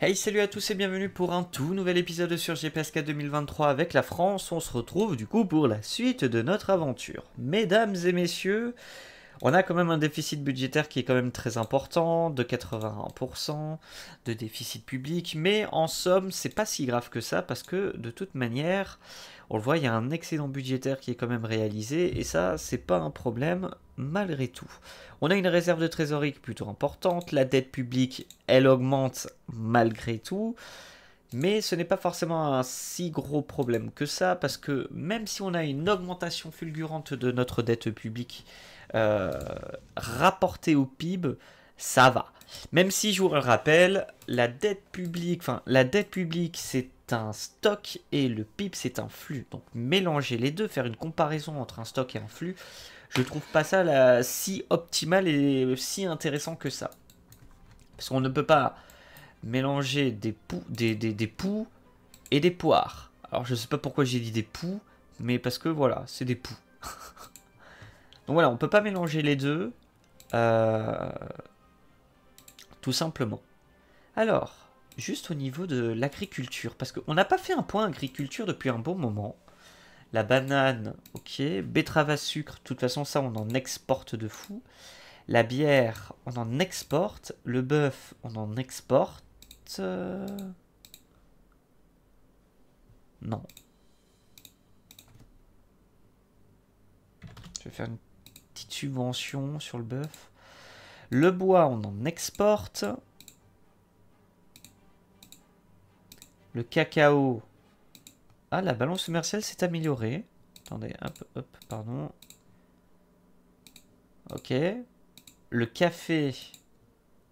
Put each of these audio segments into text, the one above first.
Hey salut à tous et bienvenue pour un tout nouvel épisode sur GPSK 2023 avec la France. On se retrouve du coup pour la suite de notre aventure. Mesdames et messieurs, on a quand même un déficit budgétaire qui est quand même très important, de 81% de déficit public, mais en somme, c'est pas si grave que ça parce que de toute manière, on le voit, il y a un excédent budgétaire qui est quand même réalisé et ça, c'est pas un problème malgré tout. On a une réserve de trésorerie plutôt importante, la dette publique, elle augmente malgré tout. Mais ce n'est pas forcément un si gros problème que ça, parce que même si on a une augmentation fulgurante de notre dette publique euh, rapporté au PIB, ça va. Même si, je vous le rappelle, la dette publique, enfin, la dette publique, c'est un stock et le PIB, c'est un flux. Donc, mélanger les deux, faire une comparaison entre un stock et un flux, je trouve pas ça si optimal et si intéressant que ça. Parce qu'on ne peut pas mélanger des poux, des, des, et des poires. Alors, je ne sais pas pourquoi j'ai dit des poux, mais parce que voilà, c'est des poux. Donc voilà, on ne peut pas mélanger les deux. Euh, tout simplement. Alors, juste au niveau de l'agriculture, parce qu'on n'a pas fait un point agriculture depuis un bon moment. La banane, ok. Betterave à sucre, de toute façon, ça, on en exporte de fou. La bière, on en exporte. Le bœuf, on en exporte. Euh, non. Je vais faire une subvention sur le bœuf. Le bois, on en exporte. Le cacao. Ah, la balance commerciale s'est améliorée. Attendez, hop, hop, pardon. Ok. Le café.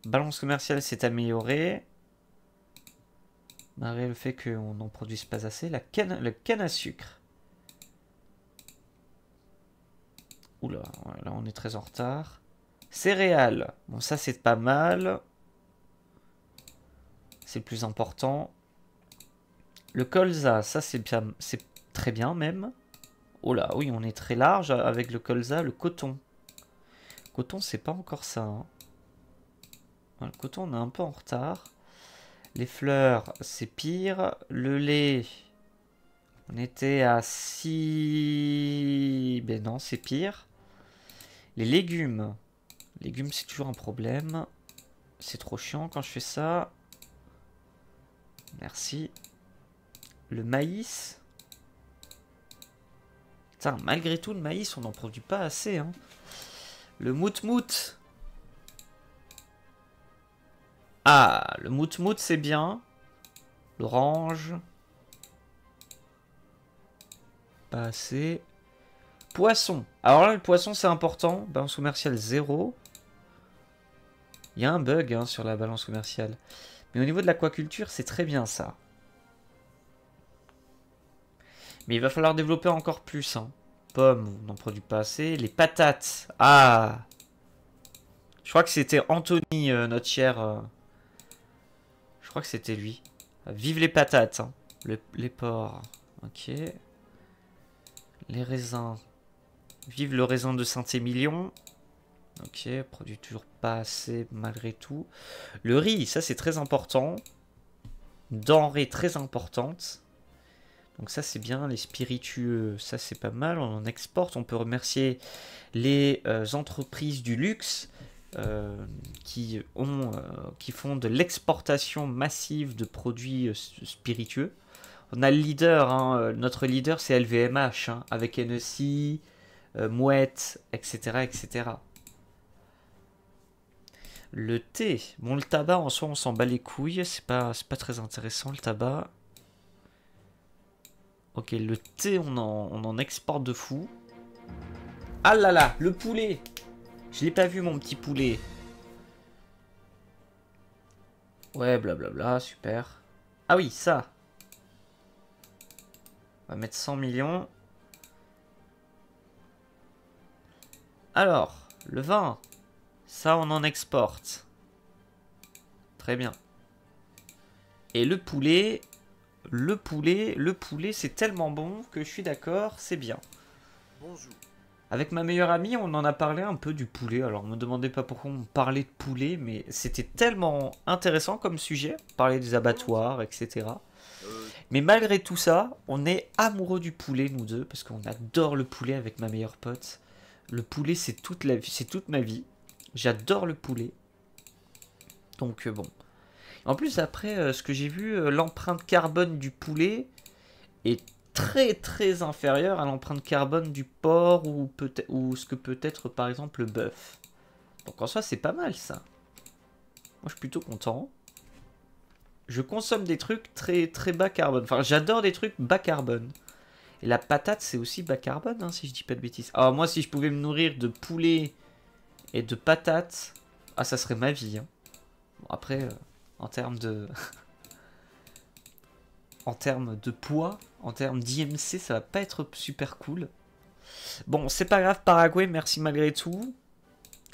Balance commerciale s'est améliorée. Malgré le fait qu'on n'en produise pas assez. La canne, le canne à sucre. Oula, là on est très en retard. Céréales. Bon, ça c'est pas mal. C'est le plus important. Le colza, ça c'est bien, c'est très bien même. Oh là, oui, on est très large avec le colza, le coton. Coton, c'est pas encore ça. Hein. Le coton, on est un peu en retard. Les fleurs, c'est pire. Le lait, on était à 6... Ben non, c'est pire. Les légumes. Légumes, c'est toujours un problème. C'est trop chiant quand je fais ça. Merci. Le maïs. malgré tout, le maïs, on n'en produit pas assez. Hein. Le moutmout. Ah, le moutmout, c'est bien. L'orange. Pas assez. Poisson. Alors là, le poisson, c'est important. Balance commerciale zéro. Il y a un bug hein, sur la balance commerciale. Mais au niveau de l'aquaculture, c'est très bien ça. Mais il va falloir développer encore plus. Hein. Pommes, on n'en produit pas assez. Les patates. Ah Je crois que c'était Anthony, euh, notre cher... Euh, je crois que c'était lui. Vive les patates. Hein. les porcs. Ok. Les raisins. Vive le raisin de Saint-Émilion. Ok, produit toujours pas assez malgré tout. Le riz, ça c'est très important. Denrée très importante. Donc ça c'est bien, les spiritueux, ça c'est pas mal, on en exporte. On peut remercier les euh, entreprises du luxe euh, qui, ont, euh, qui font de l'exportation massive de produits spiritueux. On a le leader, hein, notre leader c'est LVMH, hein, avec NECI euh, mouette, mouettes, etc., etc. Le thé. Bon, le tabac, en soi, on s'en bat les couilles. C'est pas, pas très intéressant, le tabac. Ok, le thé, on en, on en exporte de fou. Ah là là, le poulet Je l'ai pas vu, mon petit poulet. Ouais, blablabla, super. Ah oui, ça. On va mettre 100 millions. Alors, le vin. Ça, on en exporte. Très bien. Et le poulet, le poulet, le poulet, c'est tellement bon que je suis d'accord, c'est bien. Bonjour. Avec ma meilleure amie, on en a parlé un peu du poulet. Alors, ne me demandez pas pourquoi on parlait de poulet, mais c'était tellement intéressant comme sujet, parler des abattoirs, etc. Euh, mais malgré tout ça, on est amoureux du poulet, nous deux, parce qu'on adore le poulet avec ma meilleure pote. Le poulet, c'est toute, la... toute ma vie. J'adore le poulet. Donc, euh, bon. En plus, après, euh, ce que j'ai vu, euh, l'empreinte carbone du poulet est très très inférieure à l'empreinte carbone du porc ou, peut ou ce que peut être par exemple le bœuf. Donc en soi, c'est pas mal ça. Moi, je suis plutôt content. Je consomme des trucs très très bas carbone. Enfin, j'adore des trucs bas carbone. Et la patate, c'est aussi bas carbone, hein, si je dis pas de bêtises. Alors ah, moi, si je pouvais me nourrir de poulet et de patates, ah, ça serait ma vie. Hein. après, euh, en termes de... en termes de poids, en termes d'IMC, ça va pas être super cool. Bon, c'est pas grave, Paraguay, merci malgré tout.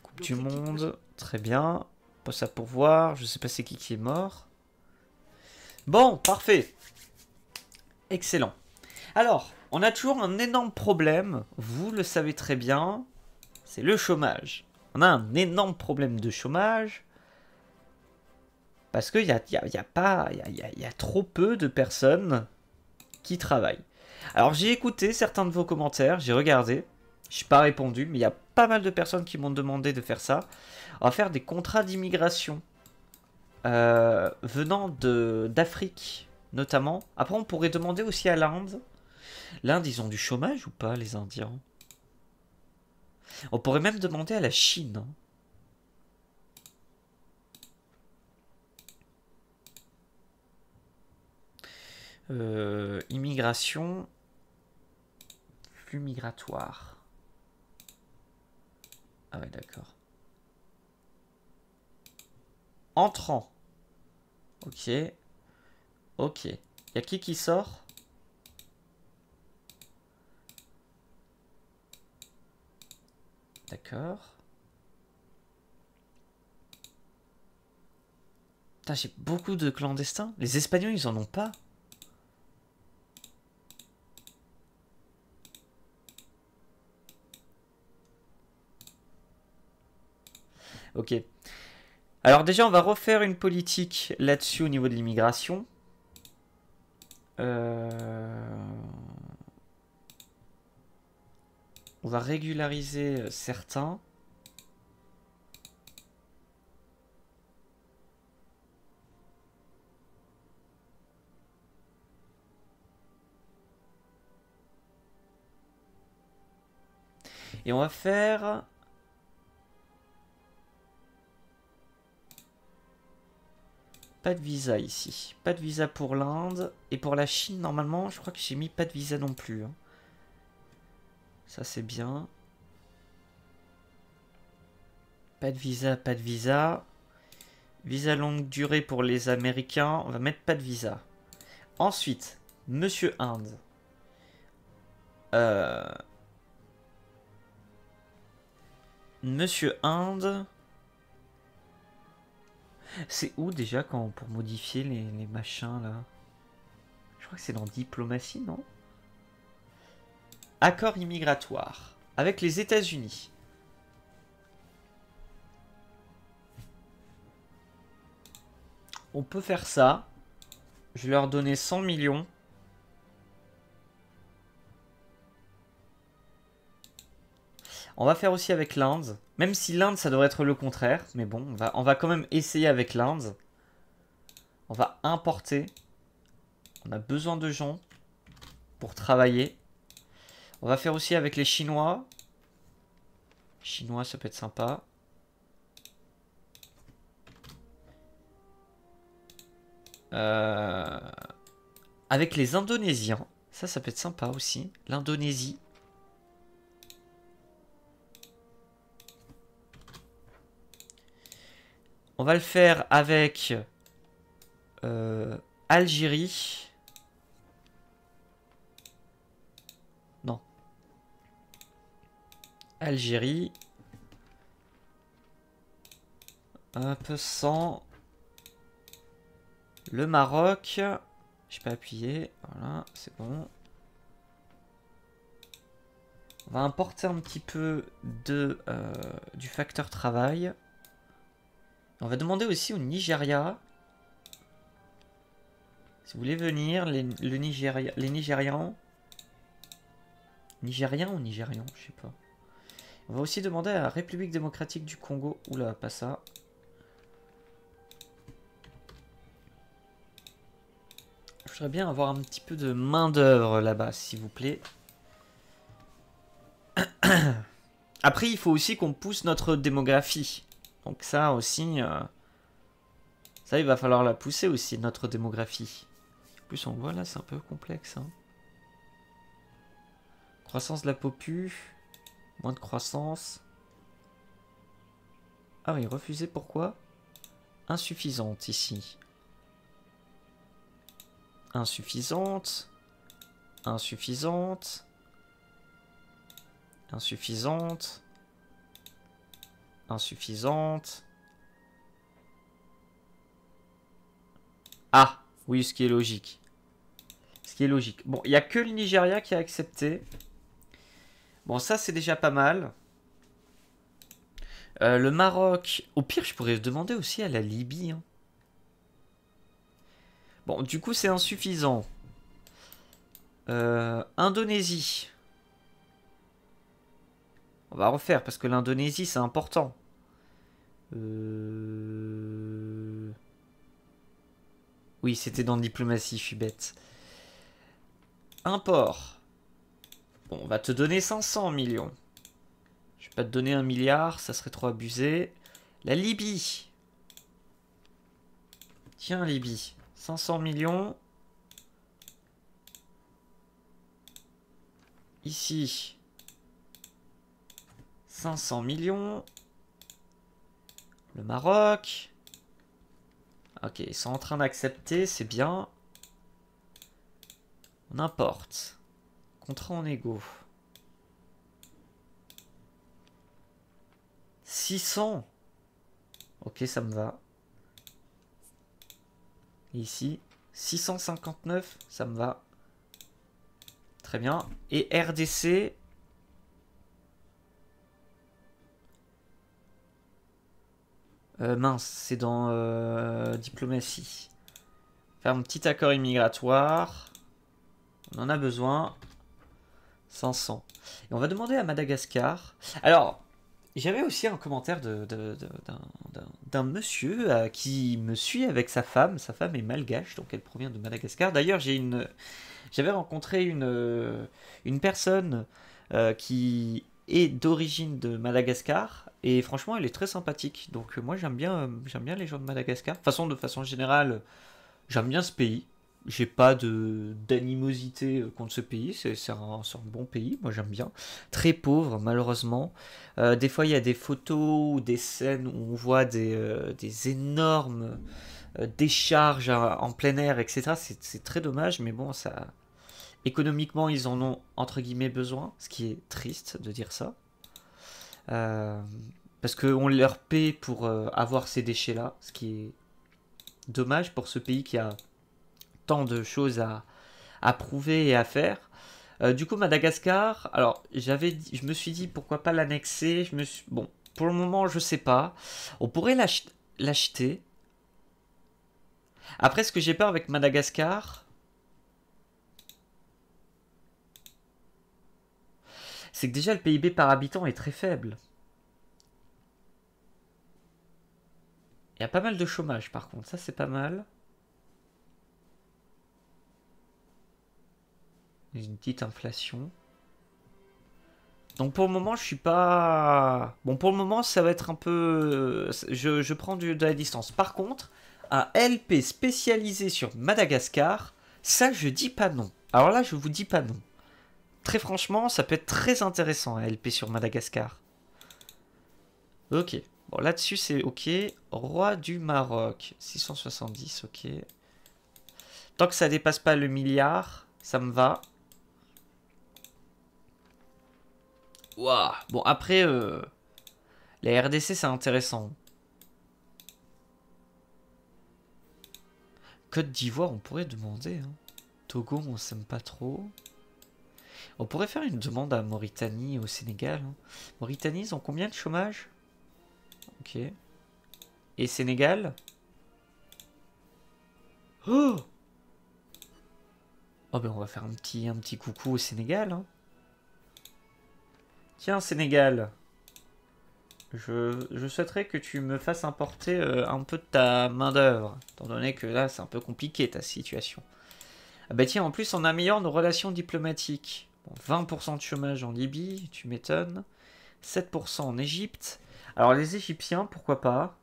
Coupe du monde, très bien. ça pour voir. je sais pas c'est qui qui est mort. Bon, parfait. Excellent. Alors, on a toujours un énorme problème, vous le savez très bien, c'est le chômage. On a un énorme problème de chômage parce qu'il y a, pas, trop peu de personnes qui travaillent. Alors j'ai écouté certains de vos commentaires, j'ai regardé, je n'ai pas répondu, mais il y a pas mal de personnes qui m'ont demandé de faire ça. On va faire des contrats d'immigration euh, venant d'Afrique notamment. Après on pourrait demander aussi à l'Inde L'Inde, ils ont du chômage ou pas, les Indiens On pourrait même demander à la Chine. Hein. Euh, immigration, Flux migratoire. Ah ouais, d'accord. Entrant. Ok. Ok. Y a qui qui sort D'accord. Putain, j'ai beaucoup de clandestins. Les Espagnols, ils en ont pas. Ok. Alors déjà, on va refaire une politique là-dessus au niveau de l'immigration. Euh... On va régulariser euh, certains. Et on va faire... Pas de visa ici. Pas de visa pour l'Inde. Et pour la Chine, normalement, je crois que j'ai mis pas de visa non plus. Hein. Ça c'est bien. Pas de visa, pas de visa. Visa longue durée pour les Américains. On va mettre pas de visa. Ensuite, Monsieur Inde. Euh, Monsieur Inde. C'est où déjà quand pour modifier les machins là Je crois que c'est dans diplomatie, non Accord immigratoire avec les États-Unis. On peut faire ça. Je vais leur donner 100 millions. On va faire aussi avec l'Inde. Même si l'Inde, ça devrait être le contraire. Mais bon, on va, on va quand même essayer avec l'Inde. On va importer. On a besoin de gens pour travailler. On va faire aussi avec les Chinois. Chinois, ça peut être sympa. Euh, avec les Indonésiens. Ça, ça peut être sympa aussi. L'Indonésie. On va le faire avec euh, Algérie. Algérie. Un peu sans le Maroc. J'ai pas appuyé. Voilà, c'est bon. On va importer un petit peu de, euh, du facteur travail. On va demander aussi au Nigeria. Si vous voulez venir, les, le Nigeria, les Nigérians. Nigérians ou Nigérians, je sais pas. On va aussi demander à la République démocratique du Congo. Oula, pas ça. Je voudrais bien avoir un petit peu de main-d'œuvre là-bas, s'il vous plaît. Après, il faut aussi qu'on pousse notre démographie. Donc ça aussi, euh, ça il va falloir la pousser aussi, notre démographie. En plus on voit là, c'est un peu complexe. Hein. Croissance de la popu. Moins de croissance. Ah oui, refusé pourquoi Insuffisante ici. Insuffisante. Insuffisante. Insuffisante. Insuffisante. Ah, oui, ce qui est logique. Ce qui est logique. Bon, il n'y a que le Nigeria qui a accepté. Bon, ça, c'est déjà pas mal. Euh, le Maroc. Au pire, je pourrais demander aussi à la Libye. Hein. Bon, du coup, c'est insuffisant. Euh, Indonésie. On va refaire parce que l'Indonésie, c'est important. Euh... Oui, c'était dans diplomatie, je suis bête. Import. Bon, on va te donner 500 millions. Je vais pas te donner un milliard, ça serait trop abusé. La Libye. Tiens, Libye. 500 millions. Ici. 500 millions. Le Maroc. Ok, ils sont en train d'accepter, c'est bien. On importe. Contrat en égo. 600 Ok, ça me va. ici, 659, ça me va. Très bien. Et RDC. Euh, mince, c'est dans euh, diplomatie. Faire un petit accord immigratoire. On en a besoin. 500. Et on va demander à Madagascar. Alors, j'avais aussi un commentaire d'un monsieur euh, qui me suit avec sa femme. Sa femme est malgache, donc elle provient de Madagascar. D'ailleurs, j'ai une, j'avais rencontré une, euh, une personne euh, qui est d'origine de Madagascar et franchement, elle est très sympathique. Donc moi, j'aime bien, j'aime bien les gens de Madagascar. façon, de façon générale, j'aime bien ce pays j'ai pas d'animosité euh, contre ce pays, c'est un, bon pays, moi j'aime bien. Très pauvre, malheureusement. Euh, des fois, il y a des photos ou des scènes où on voit des, euh, énormes décharges en plein air, etc. C'est très dommage, mais bon, ça. Économiquement, ils en ont entre guillemets besoin, ce qui est triste de dire ça. parce qu'on leur paie pour avoir ces déchets-là, ce qui est dommage pour ce pays qui a tant de choses à, prouver et à faire. Euh, du coup, Madagascar, alors j'avais, je me suis dit pourquoi pas l'annexer. Je me suis, bon, pour le moment, je sais pas. On pourrait l'acheter. Après, ce que j'ai peur avec Madagascar, c'est que déjà le PIB par habitant est très faible. Il y a pas mal de chômage par contre, ça c'est pas mal. une petite inflation. Donc pour le moment, je suis pas... Bon, pour le moment, ça va être un peu... Je, prends de, de la distance. Par contre, un LP spécialisé sur Madagascar, ça, je dis pas non. Alors là, je vous dis pas non. Très franchement, ça peut être très intéressant, un LP sur Madagascar. Ok. Bon, là-dessus, c'est ok. Roi du Maroc. 670, ok. Tant que ça dépasse pas le milliard, ça me va. Bon, après, les euh, la RDC, c'est intéressant. Côte d'Ivoire, on pourrait demander. Hein. Togo, on s'aime pas trop. On pourrait faire une demande à Mauritanie et au Sénégal. Hein. Mauritanie, ils ont combien de chômage Ok. Et Sénégal Oh Oh ben on va faire un petit, un petit coucou au Sénégal. Hein. Tiens, Sénégal. Je, souhaiterais que tu me fasses importer euh, un peu de ta main-d'œuvre, étant donné que là, c'est un peu compliqué ta situation. Ah bah tiens, en plus, on améliore nos relations diplomatiques. 20% de chômage en Libye, tu m'étonnes. 7% en Égypte. Alors, les Égyptiens, pourquoi pas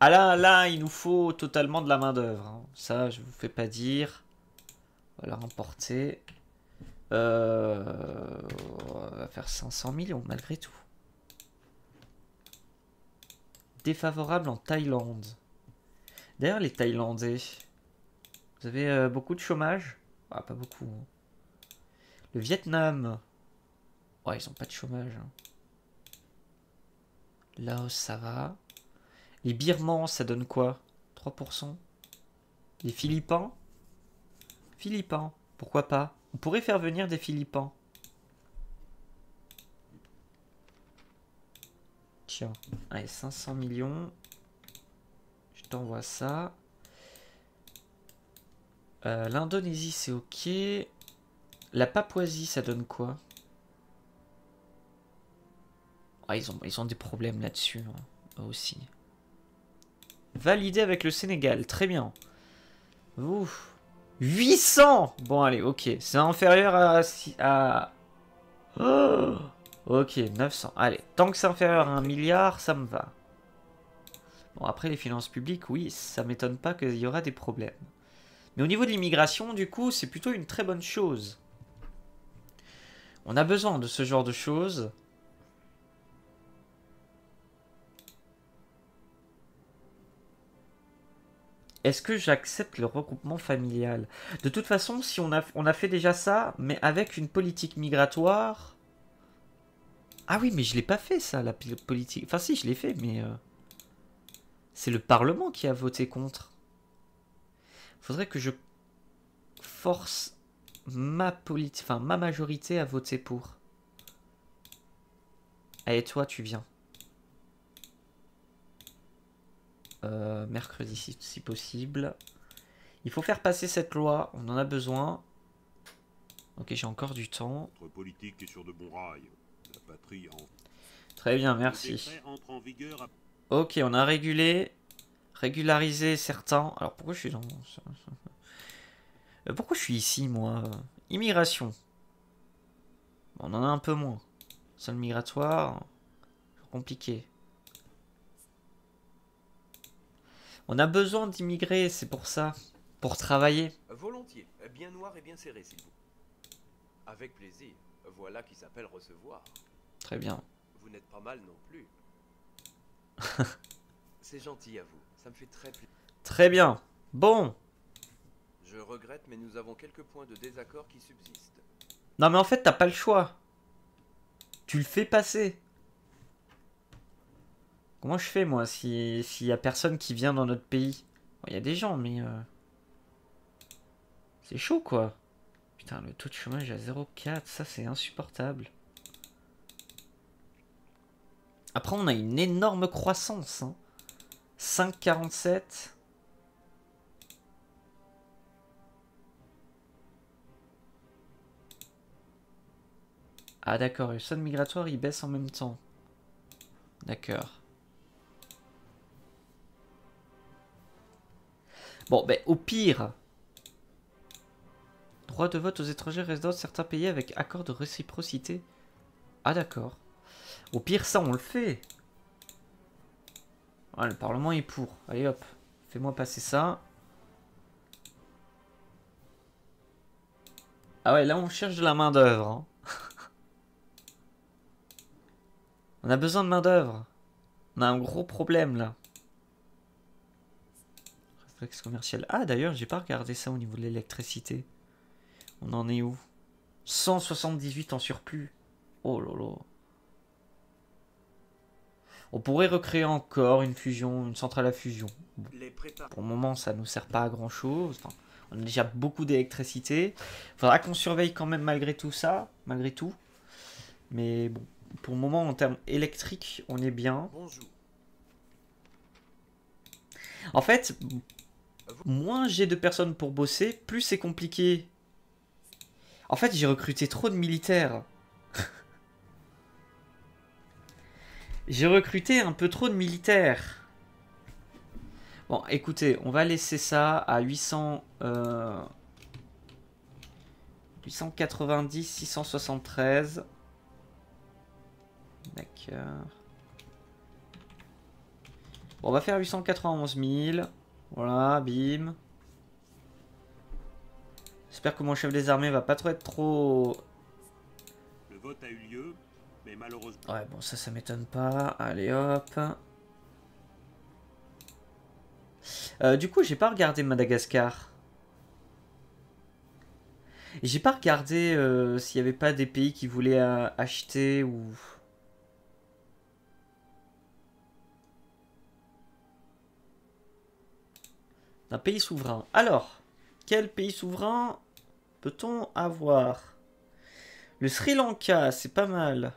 Ah là, là, il nous faut totalement de la main-d'œuvre. Hein. Ça, je vous fais pas dire. Voilà, importer. Euh, on va faire 500 millions malgré tout. Défavorable en Thaïlande. D'ailleurs, les Thaïlandais, vous avez euh, beaucoup de chômage ah, Pas beaucoup. Hein. Le Vietnam. ils n'ont pas de chômage. Hein. Laos, ça va. Les Birmans, ça donne quoi 3% Les Philippins Philippins, pourquoi pas on pourrait faire venir des Philippins. Tiens, allez, 500 millions. Je t'envoie ça. Euh, L'Indonésie, c'est ok. La Papouasie, ça donne quoi ah, ils, ont, ils ont des problèmes là-dessus hein. aussi. Validé avec le Sénégal, très bien. Ouf. 800 Bon, allez, ok. C'est inférieur à... à... Oh, ok, 900. Allez, tant que c'est inférieur à un milliard, ça me va. Bon, après, les finances publiques, oui, ça m'étonne pas qu'il y aura des problèmes. Mais au niveau de l'immigration, du coup, c'est plutôt une très bonne chose. On a besoin de ce genre de choses. Est-ce que j'accepte le regroupement familial De toute façon, si on a, on a fait déjà ça, mais avec une politique migratoire... Ah oui, mais je l'ai pas fait ça, la politique... Enfin si, je l'ai fait, mais... Euh, c'est le Parlement qui a voté contre. Faudrait que je force ma politique... Enfin, ma majorité à voter pour. Allez, eh, toi, tu viens. Euh, mercredi si, possible. Il faut faire passer cette loi, on en a besoin. Ok, j'ai encore du temps. Très bien, merci. Ok, on a régulé, régularisé certains. Alors pourquoi je suis dans... Euh, pourquoi je suis ici, moi Immigration. On en a un peu moins. Sol migratoire, compliqué. On a besoin d'immigrer, c'est pour ça. Pour travailler. Volontiers. Bien noir et bien serré, s'il vous Avec plaisir. Voilà qui s'appelle recevoir. Très bien. Vous n'êtes pas mal non plus. c'est gentil à vous. Ça me fait très plaisir. Très bien. Bon. Je regrette, mais nous avons quelques points de désaccord qui subsistent. Non, mais en fait, t'as pas le choix. Tu le fais passer. Comment je fais, moi, s'il y a personne qui vient dans notre pays Il y a des gens, mais... Euh, c'est chaud, quoi. Putain, le taux de chômage à 0,4, ça, c'est insupportable. Après, on a une énorme croissance. 5,47... Hein. Ah d'accord, le son migratoire il baisse en même temps. D'accord. Bon, ben au pire, droit de vote aux étrangers résidents de certains pays avec accord de réciprocité. Ah d'accord. Au pire, ça, on le fait. Ah, le Parlement est pour. Allez hop, fais-moi passer ça. Ah ouais, là, on cherche de la main d'œuvre. Hein. on a besoin de main d'œuvre. On a un gros problème là commercial. Ah, d'ailleurs, j'ai pas regardé ça au niveau de l'électricité. On en est où 178 en surplus. Oh lolo On pourrait recréer encore une fusion, une centrale à fusion. pour le moment, ça nous sert pas à grand chose. on a déjà beaucoup d'électricité. Faudra qu'on surveille quand même malgré tout ça, malgré tout. Mais bon, pour le moment, en termes électriques, on est bien. En fait, moins j'ai de personnes pour bosser, plus c'est compliqué. En fait, j'ai recruté trop de militaires. j'ai recruté un peu trop de militaires. Bon, écoutez, on va laisser ça à 800... 890, 673. D'accord. Bon, on va faire 891 000. Voilà, bim. J'espère que mon chef des armées va pas trop être trop... Le vote a eu lieu, mais malheureusement... Ouais, bon, ça, ça m'étonne pas. Allez, hop. Euh, du coup, j'ai pas regardé Madagascar. J'ai pas regardé euh, s'il y avait pas des pays qui voulaient euh, acheter ou... Un pays souverain. Alors, quel pays souverain peut-on avoir Le Sri Lanka, c'est pas mal.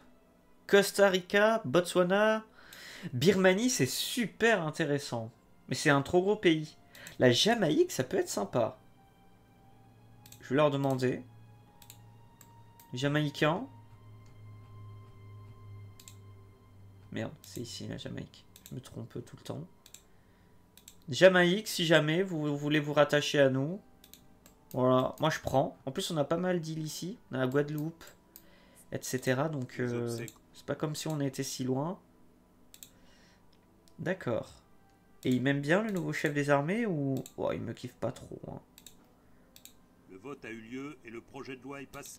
Costa Rica, Botswana, Birmanie, c'est super intéressant. Mais c'est un trop gros pays. La Jamaïque, ça peut être sympa. Je vais leur demander. Jamaïcain. Merde, c'est ici la Jamaïque. Je me trompe tout le temps. Jamaïque, si jamais vous voulez vous rattacher à nous. Voilà, moi je prends. En plus, on a pas mal d'îles ici. On a la Guadeloupe, etc. Donc, euh, c'est pas comme si on était si loin. D'accord. Et il m'aime bien, le nouveau chef des armées, ou... Oh, il me kiffe pas trop.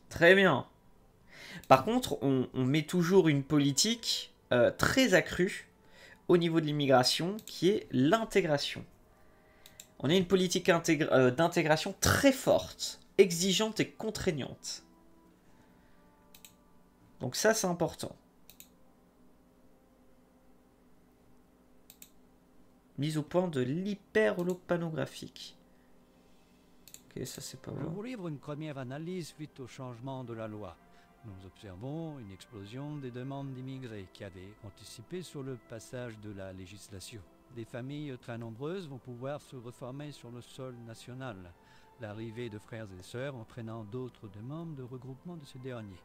Très bien. Par contre, on, met toujours une politique euh, très accrue au niveau de l'immigration, qui est l'intégration. On a une politique euh, d'intégration très forte, exigeante et contraignante. Donc ça, c'est important. Mise au point de l'hyperolopanographique. Ok, ça c'est pas bon. une première analyse suite au changement de la loi nous observons une explosion des demandes d'immigrés qui avaient anticipé sur le passage de la législation. Des familles très nombreuses vont pouvoir se reformer sur le sol national, l'arrivée de frères et sœurs entraînant d'autres demandes de regroupement de ces derniers.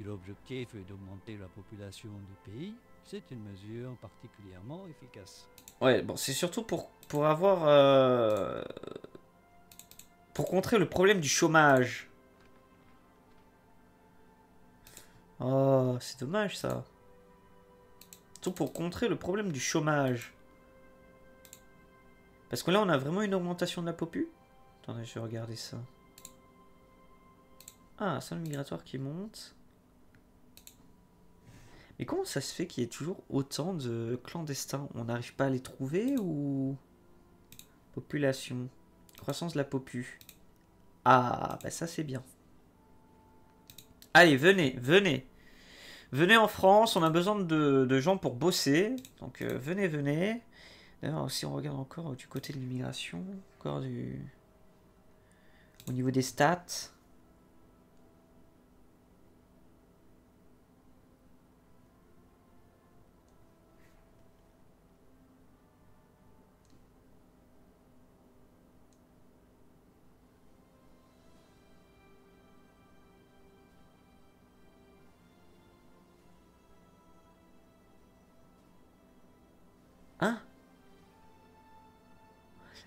l'objectif est d'augmenter la population du pays, c'est une mesure particulièrement efficace. Ouais, bon, c'est surtout pour, pour avoir... Euh, pour contrer le problème du chômage. Oh, c'est dommage ça. Tout pour contrer le problème du chômage. Parce que là, on a vraiment une augmentation de la popu. Attendez, je vais regarder ça. Ah, le migratoire qui monte. Mais comment ça se fait qu'il y ait toujours autant de clandestins On n'arrive pas à les trouver ou... Population. Croissance de la popu. Ah, bah ça c'est bien. Allez, venez, venez. Venez en France, on a besoin de, gens pour bosser. Donc euh, venez, venez. D'ailleurs, si on regarde encore du côté de l'immigration, encore du... Au niveau des stats.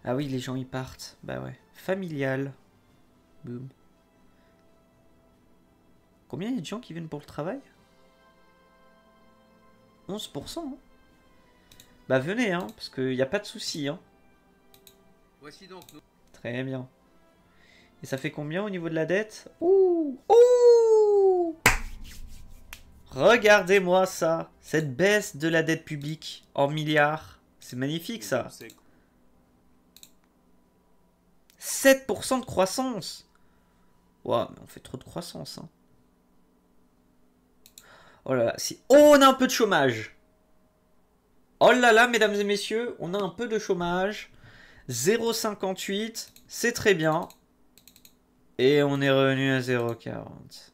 Ah oui, les gens y partent. Bah ouais. Familial. Boum. Combien il y a de gens qui viennent pour le travail 11% hein. Bah venez, hein, parce qu'il n'y a pas de souci. Hein. Voici donc Très bien. Et ça fait combien au niveau de la dette Ouh Ouh Regardez-moi ça Cette baisse de la dette publique en milliards. C'est magnifique ça. 7% de croissance. Waouh, mais on fait trop de croissance. Hein. Oh là là, si on a un peu de chômage. Oh là là, mesdames et messieurs, on a un peu de chômage. 0,58, c'est très bien. Et on est revenu à 0,40.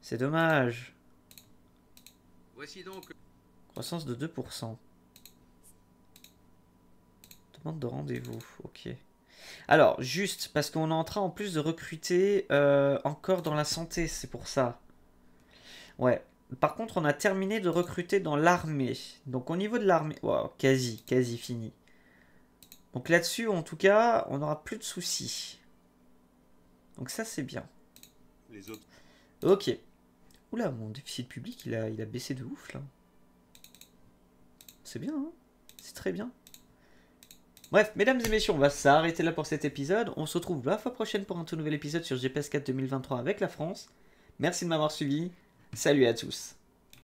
C'est dommage. Voici donc. Croissance de 2%. Demande de rendez-vous, ok. Alors, juste, parce qu'on est en train en plus de recruter euh, encore dans la santé, c'est pour ça. Ouais. Par contre, on a terminé de recruter dans l'armée. Donc au niveau de l'armée... wow, quasi, quasi fini. Donc là-dessus, en tout cas, on n'aura plus de soucis. Donc ça, c'est bien. Les autres. Ok. Oula, mon déficit public, il a, il a baissé de ouf, là. C'est bien, hein C'est très bien. Bref, mesdames et messieurs, on va s'arrêter là pour cet épisode. On se retrouve la fois prochaine pour un tout nouvel épisode sur GPS4 2023 avec la France. Merci de m'avoir suivi. Salut à tous.